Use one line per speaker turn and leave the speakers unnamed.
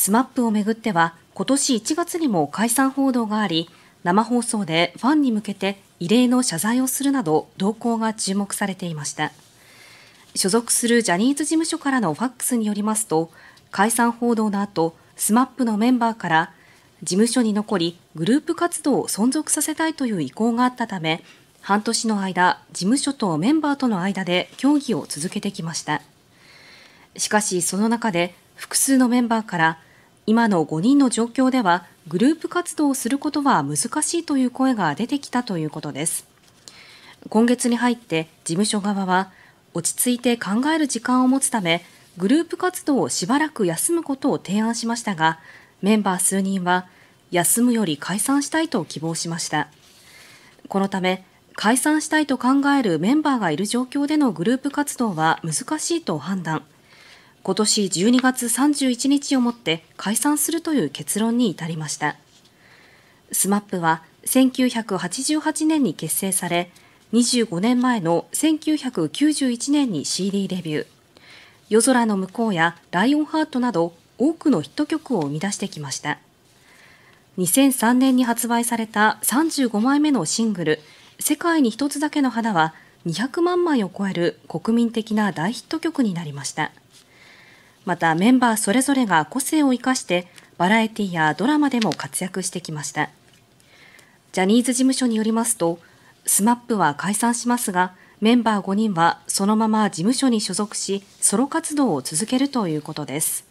SMAP をめぐっては今年1月にも解散報道があり生放送でファンに向けて異例の謝罪をするなど動向が注目されていました所属するジャニーズ事務所からのファックスによりますと解散報道の後 SMAP のメンバーから事務所に残りグループ活動を存続させたいという意向があったため半年の間事務所とメンバーとの間で協議を続けてきましたしかしその中で複数のメンバーから今の5人の状況ではグループ活動をすることは難しいという声が出てきたということです今月に入って事務所側は落ち着いて考える時間を持つためグループ活動をしばらく休むことを提案しましたがメンバー数人は休むより解散したいと希望しましたこのため解散したいと考えるメンバーがいる状況でのグループ活動は難しいと判断今年12月31日をもって解散するという結論に至りました SMAP は1988年に結成され25年前の1991年に CD デビュー夜空の向こうやライオンハートなど多くのヒット曲を生み出してきました2003年に発売された35枚目のシングル「世界に一つだけの花」は200万枚を超える国民的な大ヒット曲になりました。またメンバーそれぞれが個性を生かしてバラエティやドラマでも活躍してきましたジャニーズ事務所によりますと SMAP は解散しますがメンバー5人はそのまま事務所に所属しソロ活動を続けるということです